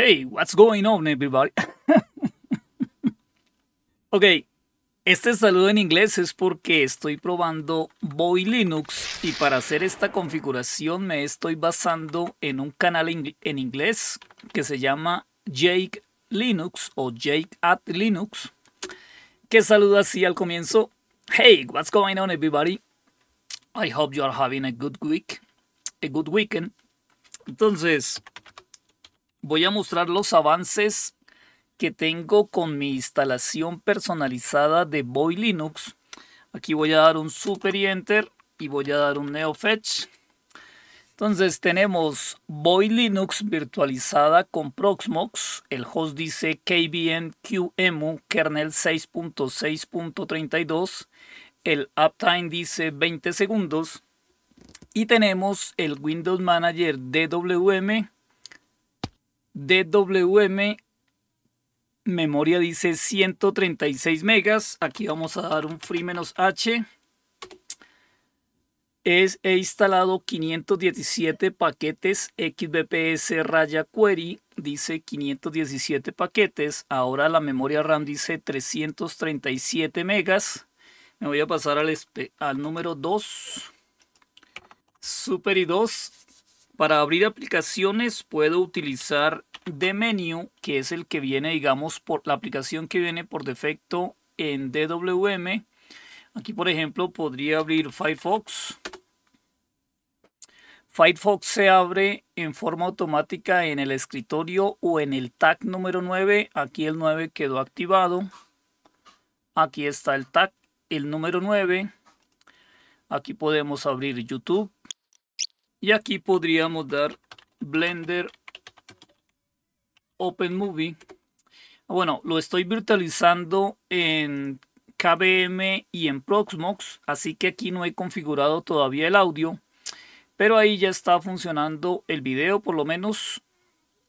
Hey, what's going on, everybody? ok, este saludo en inglés es porque estoy probando Boy Linux y para hacer esta configuración me estoy basando en un canal en inglés que se llama Jake Linux o Jake at Linux que saluda así al comienzo. Hey, what's going on, everybody? I hope you are having a good week, a good weekend. Entonces, voy a mostrar los avances que tengo con mi instalación personalizada de Boy Linux. Aquí voy a dar un super y enter y voy a dar un Neo Fetch. Entonces tenemos Boy Linux virtualizada con Proxmox. El host dice kvm QEMU kernel 6.6.32. El uptime dice 20 segundos. Y tenemos el Windows Manager DWM DWM, memoria dice 136 megas. Aquí vamos a dar un free menos H. Es, he instalado 517 paquetes XBPS raya query, dice 517 paquetes. Ahora la memoria RAM dice 337 megas. Me voy a pasar al, al número 2. Super y 2. Para abrir aplicaciones puedo utilizar de menú, que es el que viene, digamos, por la aplicación que viene por defecto en DWM. Aquí, por ejemplo, podría abrir Firefox. Firefox se abre en forma automática en el escritorio o en el tag número 9. Aquí el 9 quedó activado. Aquí está el tag, el número 9. Aquí podemos abrir YouTube. Y aquí podríamos dar Blender Open Movie. Bueno, lo estoy virtualizando en KBM y en Proxmox, así que aquí no he configurado todavía el audio, pero ahí ya está funcionando el video, por lo menos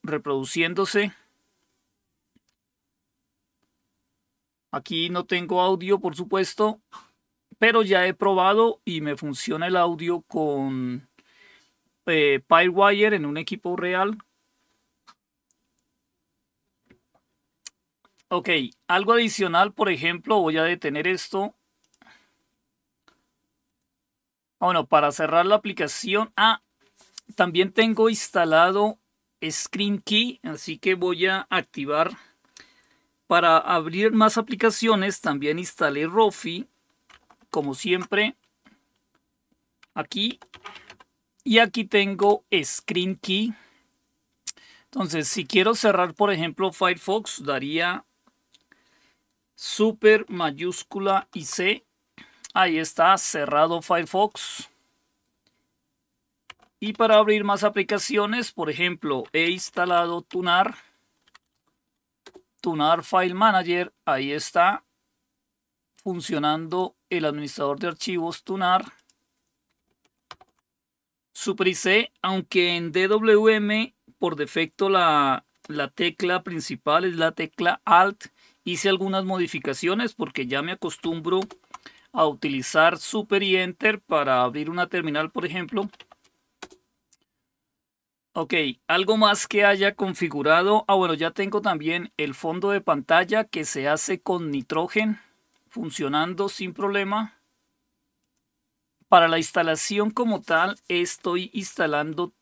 reproduciéndose. Aquí no tengo audio, por supuesto, pero ya he probado y me funciona el audio con eh, en un equipo real Ok, algo adicional, por ejemplo, voy a detener esto. Ah, bueno, para cerrar la aplicación. Ah, también tengo instalado Screen Key, así que voy a activar. Para abrir más aplicaciones, también instalé Rofi, como siempre. Aquí. Y aquí tengo Screen Key. Entonces, si quiero cerrar, por ejemplo, Firefox, daría super mayúscula y C. Ahí está, cerrado Firefox. Y para abrir más aplicaciones, por ejemplo, he instalado Tunar. Tunar File Manager, ahí está funcionando el administrador de archivos Tunar. C. aunque en DWM por defecto la, la tecla principal es la tecla Alt, Hice algunas modificaciones porque ya me acostumbro a utilizar Super y Enter para abrir una terminal, por ejemplo. Ok, algo más que haya configurado. Ah, bueno, ya tengo también el fondo de pantalla que se hace con nitrógeno, funcionando sin problema. Para la instalación como tal, estoy instalando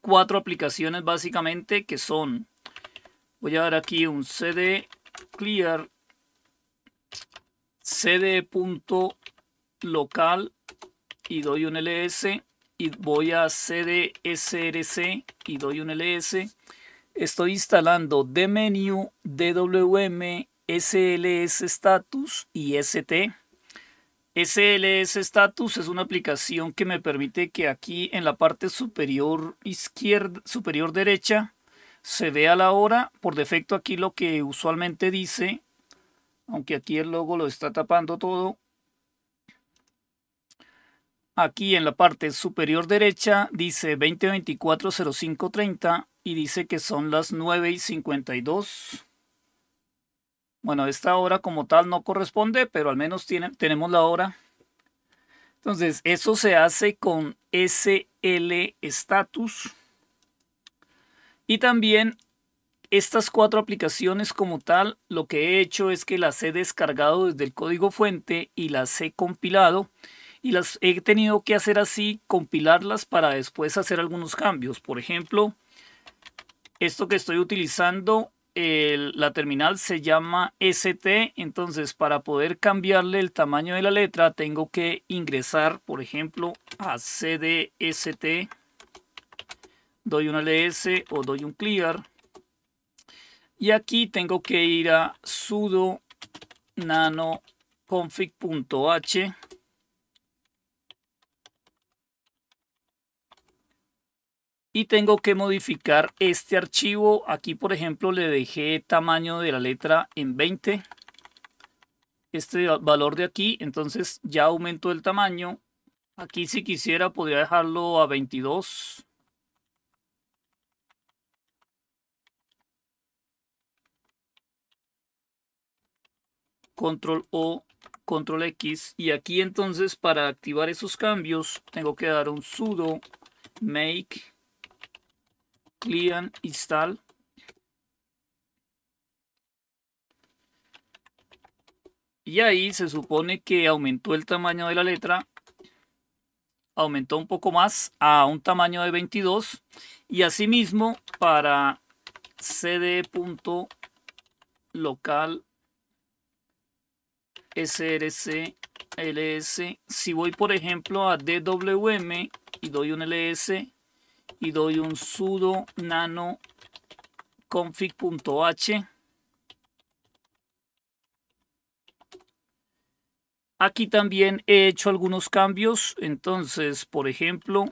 cuatro aplicaciones básicamente que son, voy a dar aquí un CD clear cd.local y doy un ls y voy a cd src y doy un ls estoy instalando de menu dwm sls status y st SLS Status es una aplicación que me permite que aquí en la parte superior izquierda, superior derecha, se ve a la hora. Por defecto aquí lo que usualmente dice, aunque aquí el logo lo está tapando todo. Aquí en la parte superior derecha dice 2024-0530 y dice que son las 9 y 52. Bueno, esta hora como tal no corresponde, pero al menos tiene, tenemos la hora. Entonces, eso se hace con SL status. Y también estas cuatro aplicaciones como tal, lo que he hecho es que las he descargado desde el código fuente y las he compilado y las he tenido que hacer así, compilarlas para después hacer algunos cambios. Por ejemplo, esto que estoy utilizando, la terminal se llama ST, entonces para poder cambiarle el tamaño de la letra tengo que ingresar, por ejemplo, a CDST doy un ls o doy un clear. Y aquí tengo que ir a sudo nano config.h y tengo que modificar este archivo. Aquí, por ejemplo, le dejé tamaño de la letra en 20. Este valor de aquí, entonces ya aumento el tamaño. Aquí si quisiera podría dejarlo a 22. control O, control X. Y aquí entonces para activar esos cambios tengo que dar un sudo make clean install. Y ahí se supone que aumentó el tamaño de la letra. Aumentó un poco más a un tamaño de 22. Y asimismo para cd.local src, ls. Si voy, por ejemplo, a dwm y doy un ls y doy un sudo nano config.h. Aquí también he hecho algunos cambios. Entonces, por ejemplo,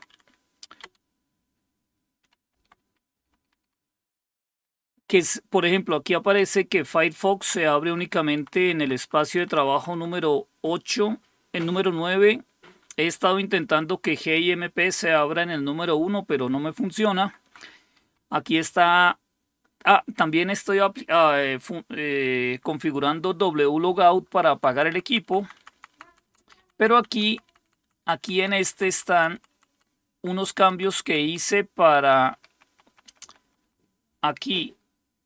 que es, por ejemplo, aquí aparece que Firefox se abre únicamente en el espacio de trabajo número 8, el número 9. He estado intentando que GIMP se abra en el número 1, pero no me funciona. Aquí está... Ah, también estoy ah, eh, eh, configurando WLogout para apagar el equipo. Pero aquí, aquí en este están unos cambios que hice para... Aquí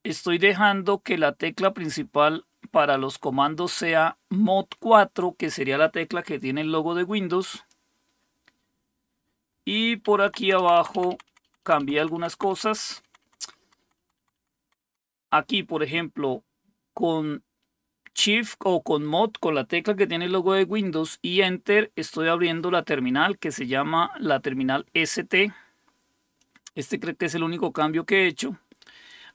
estoy dejando que la tecla principal para los comandos sea mod 4, que sería la tecla que tiene el logo de Windows. Y por aquí abajo cambié algunas cosas. Aquí, por ejemplo, con Shift o con Mod, con la tecla que tiene el logo de Windows y Enter, estoy abriendo la terminal que se llama la terminal ST. Este creo que es el único cambio que he hecho.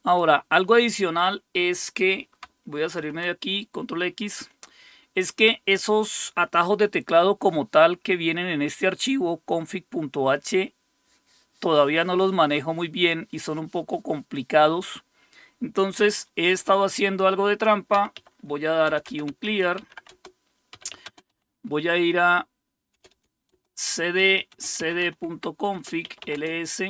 Ahora, algo adicional es que, voy a salirme de aquí, control X, es que esos atajos de teclado como tal que vienen en este archivo config.h todavía no los manejo muy bien y son un poco complicados. Entonces he estado haciendo algo de trampa. Voy a dar aquí un clear. Voy a ir a cd ls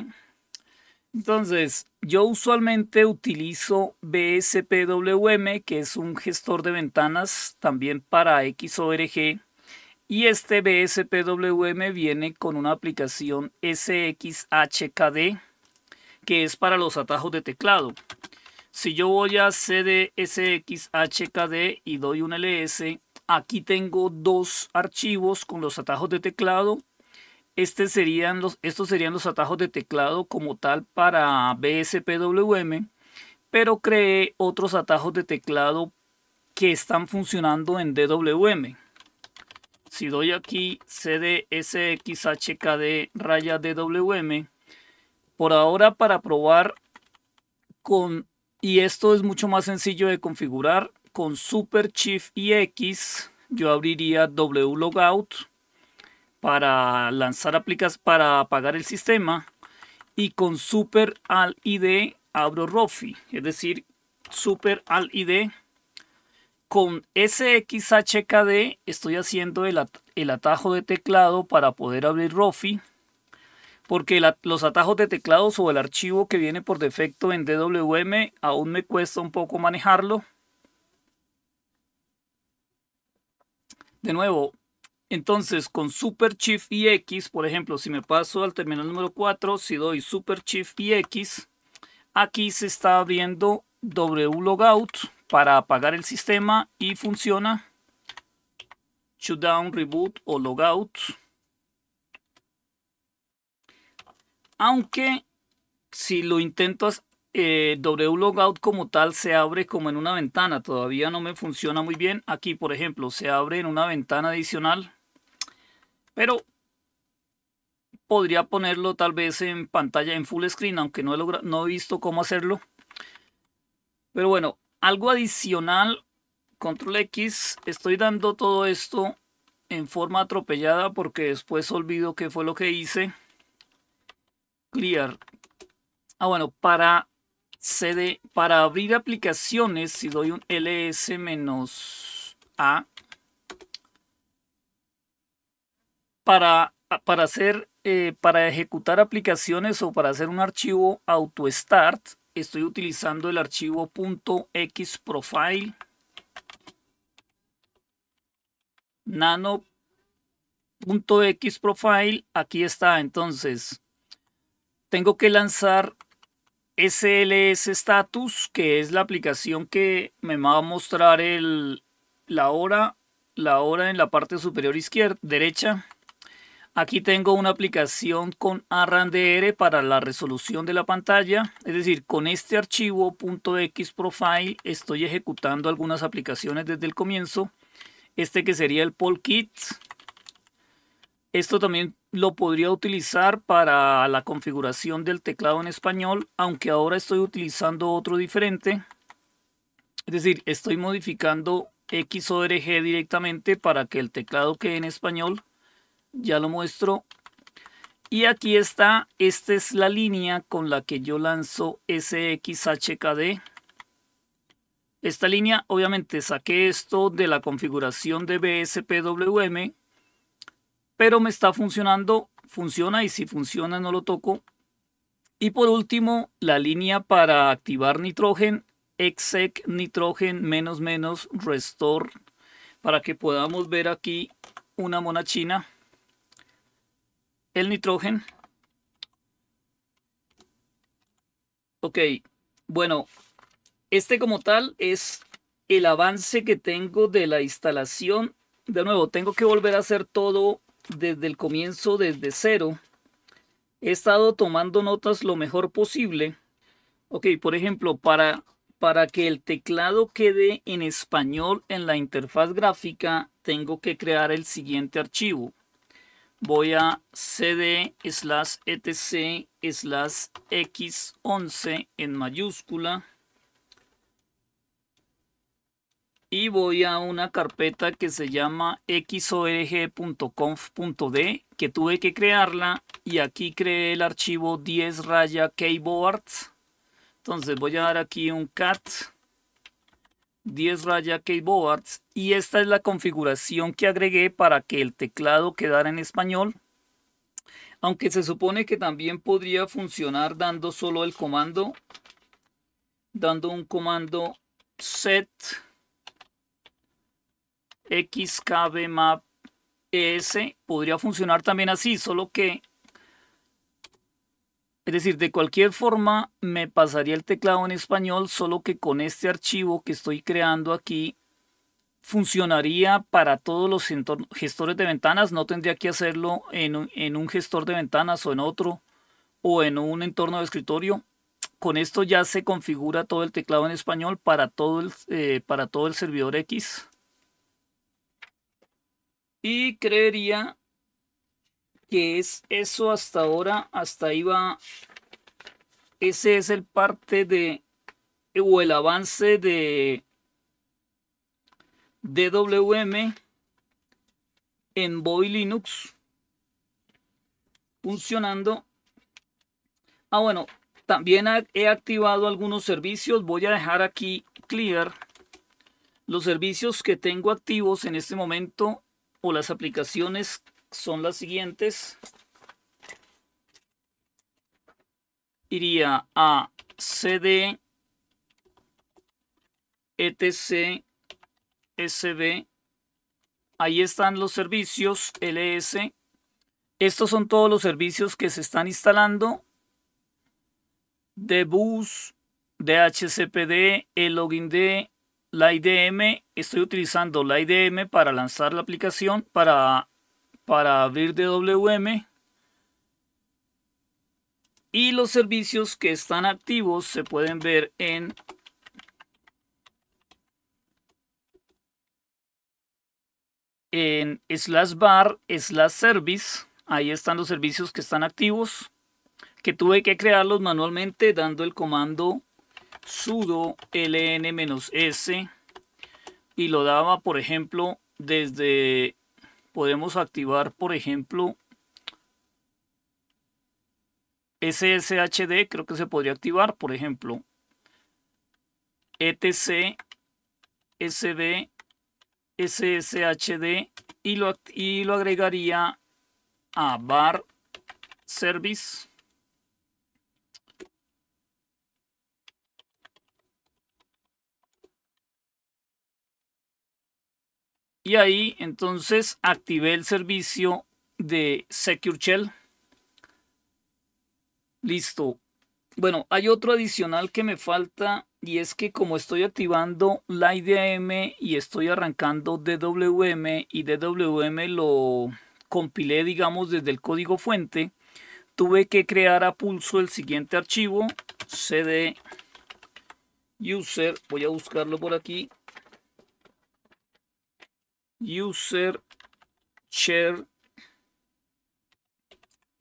entonces, yo usualmente utilizo BSPWM, que es un gestor de ventanas también para XORG. Y este BSPWM viene con una aplicación SXHKD, que es para los atajos de teclado. Si yo voy a CDSXHKD y doy un LS, aquí tengo dos archivos con los atajos de teclado este estos serían los atajos de teclado como tal para BSPWM, pero creé otros atajos de teclado que están funcionando en DWM. Si doy aquí CDSXHKD raya DWM, por ahora para probar con, y esto es mucho más sencillo de configurar, con Super Shift y X yo abriría WLogout Logout para lanzar aplicaciones para apagar el sistema y con super al id abro rofi es decir super al id con sxhkd estoy haciendo el, atajo de teclado para poder abrir rofi porque los atajos de teclado o el archivo que viene por defecto en DWM aún me cuesta un poco manejarlo. De nuevo, entonces, con Super Shift y X, por ejemplo, si me paso al terminal número 4, si doy Super Shift y X, aquí se está abriendo WLogout para apagar el sistema y funciona. Shutdown, Reboot o Logout. Aunque si lo intentas eh, WLogout como tal se abre como en una ventana. Todavía no me funciona muy bien. Aquí, por ejemplo, se abre en una ventana adicional. Pero podría ponerlo tal vez en pantalla en full screen, aunque no he, no he visto cómo hacerlo. Pero bueno, algo adicional, control X, estoy dando todo esto en forma atropellada porque después olvido qué fue lo que hice. Clear. Ah, bueno, para CD, para abrir aplicaciones, si doy un ls-a, para, hacer, eh, para ejecutar aplicaciones o para hacer un archivo auto start estoy utilizando el archivo .xprofile nano.xprofile. Aquí está, entonces. Tengo que lanzar SLS Status, que es la aplicación que me va a mostrar el, la hora, la hora en la parte superior izquierda, derecha. Aquí tengo una aplicación con ArranDR para la resolución de la pantalla. Es decir, con este archivo .xprofile estoy ejecutando algunas aplicaciones desde el comienzo. Este que sería el PolKit. Esto también lo podría utilizar para la configuración del teclado en español, aunque ahora estoy utilizando otro diferente. Es decir, estoy modificando XORG directamente para que el teclado quede en español ya lo muestro. Y aquí está, esta es la línea con la que yo lanzo SXHKD. Esta línea, obviamente, saqué esto de la configuración de BSPWM, pero me está funcionando, funciona y si funciona no lo toco. Y por último, la línea para activar nitrógeno, exec nitrogen menos menos restore, para que podamos ver aquí una mona china el nitrógeno. Ok, bueno, este como tal es el avance que tengo de la instalación. De nuevo, tengo que volver a hacer todo desde el comienzo, desde cero. He estado tomando notas lo mejor posible. Ok, por ejemplo, para, para que el teclado quede en español en la interfaz gráfica, tengo que crear el siguiente archivo voy a cd slash etc slash x11 en mayúscula y voy a una carpeta que se llama xorg.conf.d que tuve que crearla y aquí creé el archivo 10 raya keyboard entonces voy a dar aquí un cat 10 raya keyboards y esta es la configuración que agregué para que el teclado quedara en español aunque se supone que también podría funcionar dando solo el comando dando un comando set xkbmap es podría funcionar también así solo que es decir, de cualquier forma me pasaría el teclado en español, solo que con este archivo que estoy creando aquí funcionaría para todos los gestores de ventanas. No tendría que hacerlo en un, gestor de ventanas o en otro o en un entorno de escritorio. Con esto ya se configura todo el teclado en español para todo el, eh, para todo el servidor X. Y creería que es eso hasta ahora, hasta ahí va, ese es el parte de, o el avance de DWM en Boy Linux funcionando. Ah, bueno, también he activado algunos servicios. Voy a dejar aquí clear los servicios que tengo activos en este momento o las aplicaciones son las siguientes. Iría a CD, ETC, SB. Ahí están los servicios LS. Estos son todos los servicios que se están instalando. Debus. DHCPD, el login de la IDM. Estoy utilizando la IDM para lanzar la aplicación, para para abrir DWM y los servicios que están activos se pueden ver en en slash bar slash service ahí están los servicios que están activos que tuve que crearlos manualmente dando el comando sudo ln-s y lo daba por ejemplo desde podemos activar, por ejemplo, SSHD, creo que se podría activar, por ejemplo, ETC, SD, SSHD y lo, y lo agregaría a bar service Y ahí entonces activé el servicio de Secure Shell. Listo. Bueno, hay otro adicional que me falta y es que como estoy activando la IDM y estoy arrancando DWM y DWM lo compilé digamos desde el código fuente, tuve que crear a pulso el siguiente archivo cd user, voy a buscarlo por aquí, user share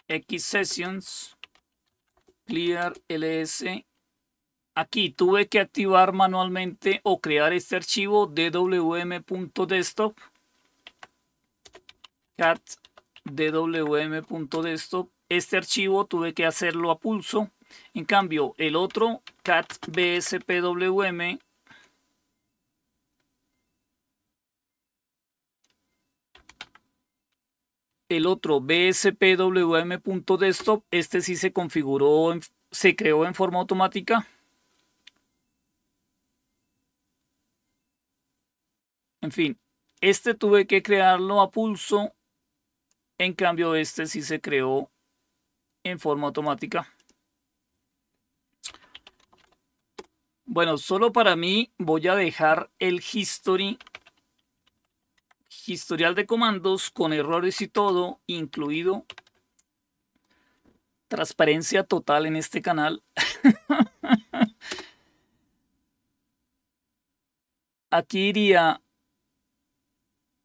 x sessions clear ls aquí tuve que activar manualmente o crear este archivo dwm.desktop cat dwm.desktop este archivo tuve que hacerlo a pulso en cambio el otro cat bspwm el otro bspwm.desktop, este sí se configuró, se creó en forma automática. En fin, este tuve que crearlo a pulso, en cambio este sí se creó en forma automática. Bueno, solo para mí voy a dejar el history historial de comandos con errores y todo, incluido transparencia total en este canal. Aquí iría...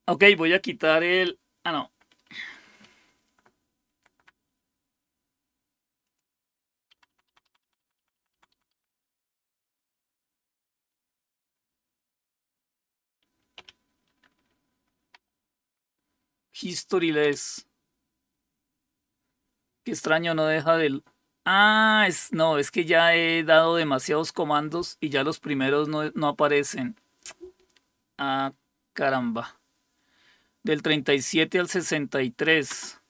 Ok, voy a quitar el... Ah, no. les Qué extraño, no deja del... Ah, es, no, es que ya he dado demasiados comandos y ya los primeros no, no aparecen. Ah, caramba. Del 37 al 63.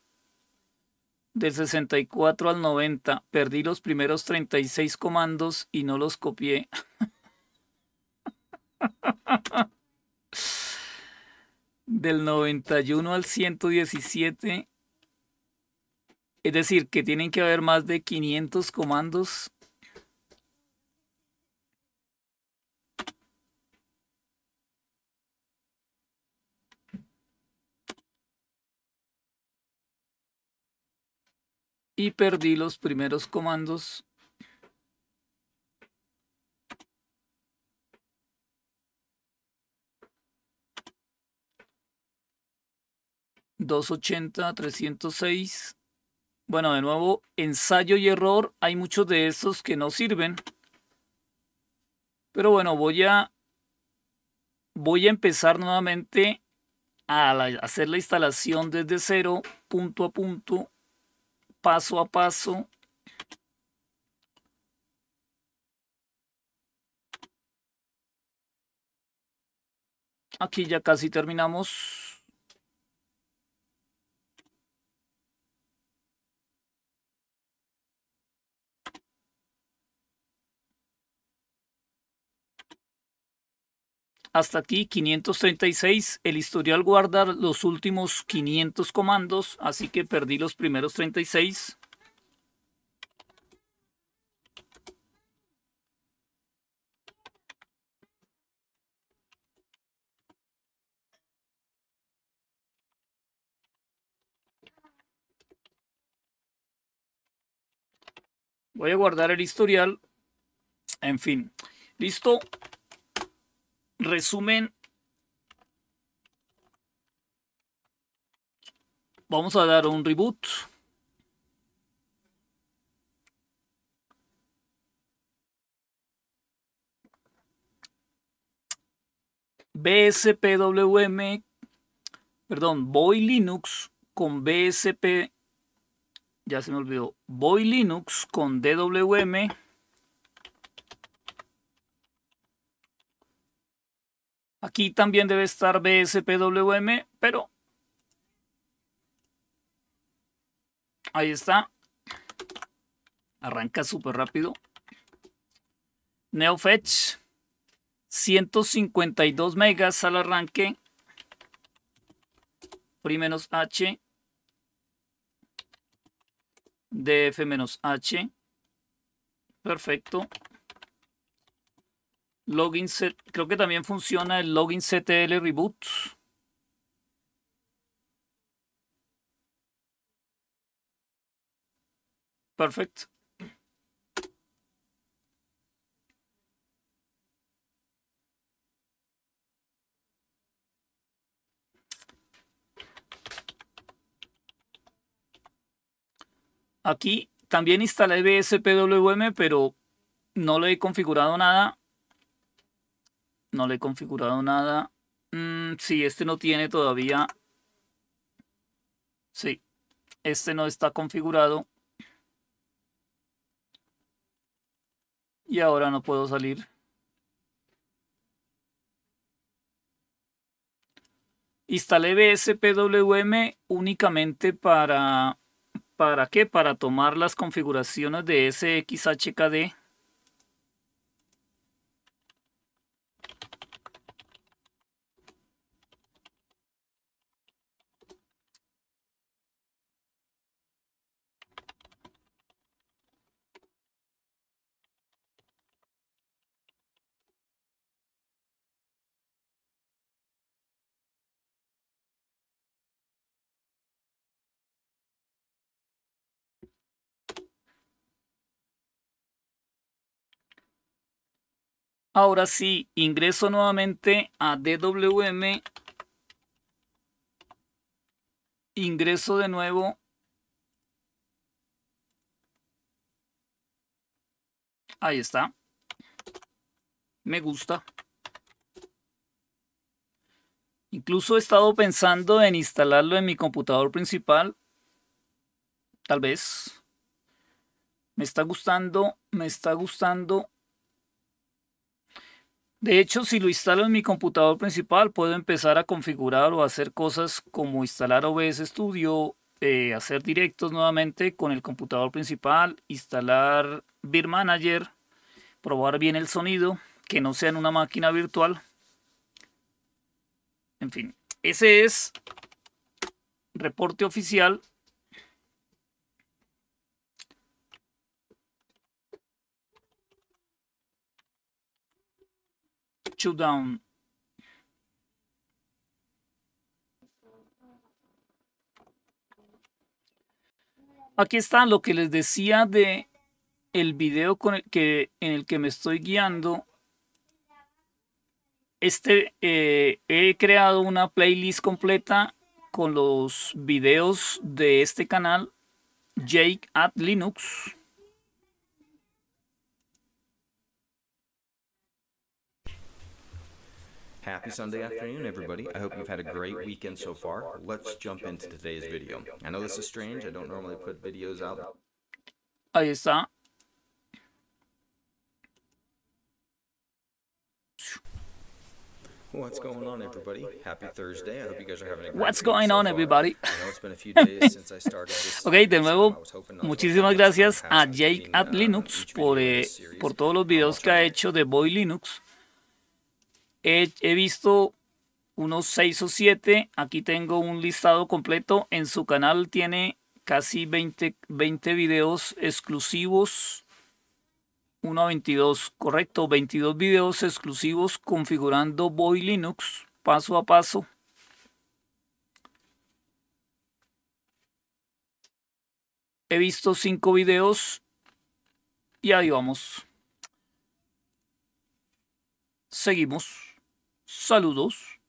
Del 64 al 90. Perdí los primeros 36 comandos y no los copié. del 91 al 117, es decir, que tienen que haber más de 500 comandos. Y perdí los primeros comandos 280, 306. Bueno, de nuevo, ensayo y error. Hay muchos de esos que no sirven. Pero bueno, voy a, voy a empezar nuevamente a hacer la instalación desde cero, punto a punto, paso a paso. Aquí ya casi terminamos. Hasta aquí 536. El historial guarda los últimos 500 comandos, así que perdí los primeros 36. Voy a guardar el historial. En fin. Listo resumen, vamos a dar un reboot. BSPWM, perdón, Boy Linux con BSP, ya se me olvidó, Boy Linux con DWM Aquí también debe estar BSPWM, pero ahí está. Arranca súper rápido. NeoFetch, 152 megas al arranque. Free-H, DF-H, perfecto. Login creo que también funciona el login CTL reboot. Perfecto. Aquí también instalé BSPWM, pero no le he configurado nada no le he configurado nada. Mm, sí, este no tiene todavía. Sí, este no está configurado. Y ahora no puedo salir. Instalé BSPWM únicamente para... ¿Para qué? Para tomar las configuraciones de SXHKD Ahora sí, ingreso nuevamente a DWM. Ingreso de nuevo Ahí está. Me gusta. Incluso he estado pensando en instalarlo en mi computador principal. Tal vez. Me está gustando, me está gustando de hecho, si lo instalo en mi computador principal, puedo empezar a configurar o hacer cosas como instalar OBS Studio, eh, hacer directos nuevamente con el computador principal, instalar Beer Manager, probar bien el sonido, que no sea en una máquina virtual. En fin, ese es reporte oficial Aquí está lo que les decía de el video con el que, en el que me estoy guiando. Este eh, he creado una playlist completa con los videos de este canal, Jake at Linux. Happy Sunday afternoon, everybody. I hope you've had a great weekend so far. Let's jump into today's video. I know this is strange. I don't normally put videos out. Oh, Ahí está. What's going on, everybody? Happy Thursday. I hope you guys are having a great What's going on, everybody? ok, de nuevo, muchísimas gracias a Jake at uh, Linux por, eh, por todos los videos que ha hecho de Boy Linux. he, visto unos 6 o 7. Aquí tengo un listado completo. En su canal tiene casi 20, 20 videos exclusivos. 1 a 22, correcto. 22 videos exclusivos configurando Boy Linux paso a paso. He visto 5 videos y ahí vamos. Seguimos. Saludos.